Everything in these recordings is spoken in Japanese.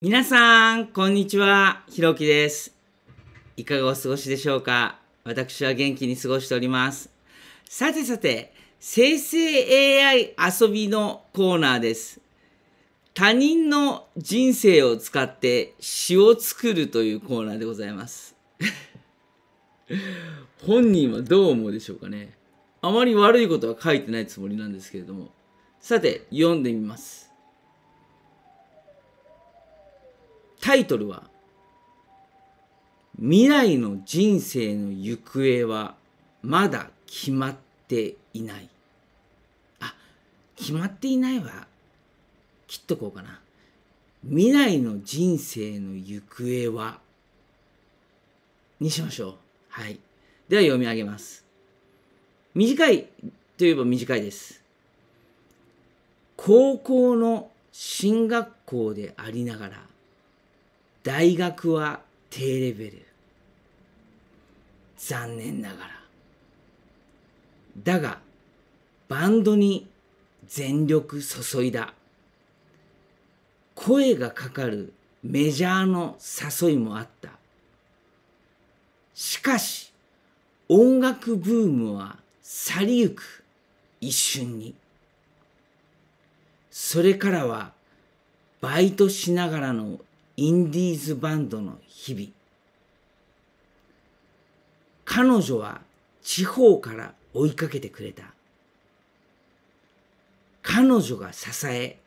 皆さん、こんにちは。ひろきです。いかがお過ごしでしょうか私は元気に過ごしております。さてさて、生成 AI 遊びのコーナーです。他人の人生を使って詩を作るというコーナーでございます。本人はどう思うでしょうかね。あまり悪いことは書いてないつもりなんですけれども。さて、読んでみます。タイトルは「未来の人生の行方はまだ決まっていない」あ決まっていないは切っとこうかな未来の人生の行方はにしましょうはいでは読み上げます短いといえば短いです高校の進学校でありながら大学は低レベル。残念ながら。だが、バンドに全力注いだ。声がかかるメジャーの誘いもあった。しかし、音楽ブームは去りゆく一瞬に。それからは、バイトしながらのインディーズバンドの日々。彼女は地方から追いかけてくれた。彼女が支え、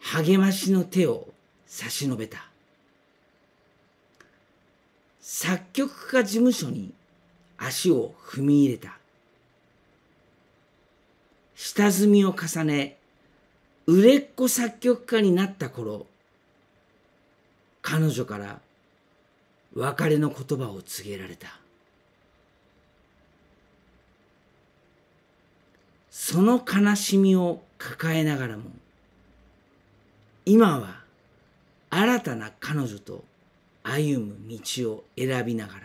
励ましの手を差し伸べた。作曲家事務所に足を踏み入れた。下積みを重ね、売れっ子作曲家になった頃、彼女から別れの言葉を告げられたその悲しみを抱えながらも今は新たな彼女と歩む道を選びながら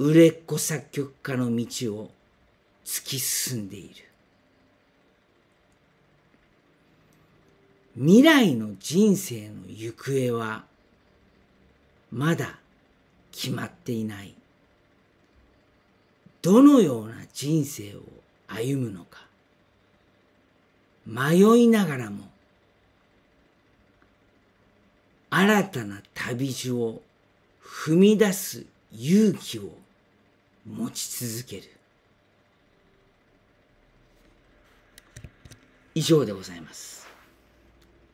売れっ子作曲家の道を突き進んでいる未来の人生の行方はまだ決まっていない。どのような人生を歩むのか迷いながらも新たな旅路を踏み出す勇気を持ち続ける以上でございます。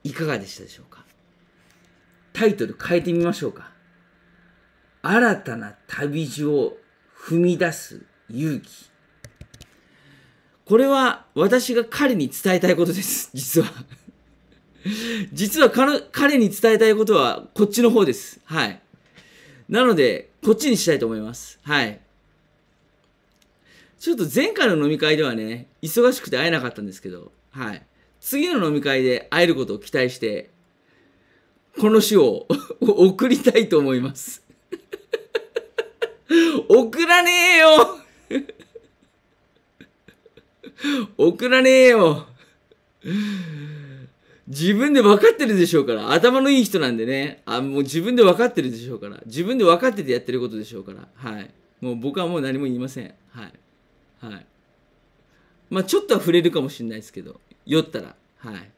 いかがでしたでしょうかタイトル変えてみましょうか。新たな旅路を踏み出す勇気。これは私が彼に伝えたいことです、実は。実は彼に伝えたいことはこっちの方です。はい。なので、こっちにしたいと思います。はい。ちょっと前回の飲み会ではね、忙しくて会えなかったんですけど、はい。次の飲み会で会えることを期待して、この詩を送りたいと思います 送らねえよ 送らねえよ自分で分かってるでしょうから。頭のいい人なんでね。あ、もう自分で分かってるでしょうから。自分で分かっててやってることでしょうから。はい。もう僕はもう何も言いません。はい。はい。まあちょっとは触れるかもしれないですけど。酔ったら。はい。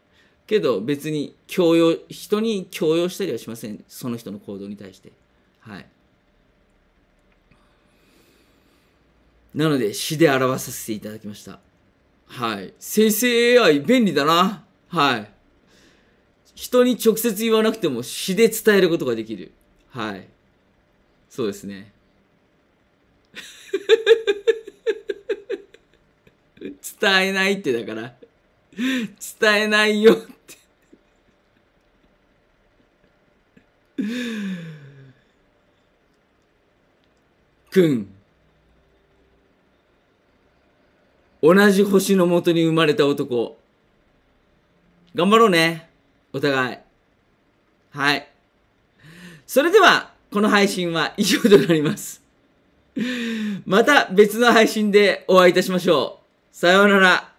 けど別に強要、人に強要したりはしません。その人の行動に対して。はい。なので、詩で表させていただきました。はい。生成 AI 便利だな。はい。人に直接言わなくても詩で伝えることができる。はい。そうですね。伝えないってだから。伝えないよってくん。同じ星のもとに生まれた男。頑張ろうね。お互い。はい。それでは、この配信は以上となります。また別の配信でお会いいたしましょう。さようなら。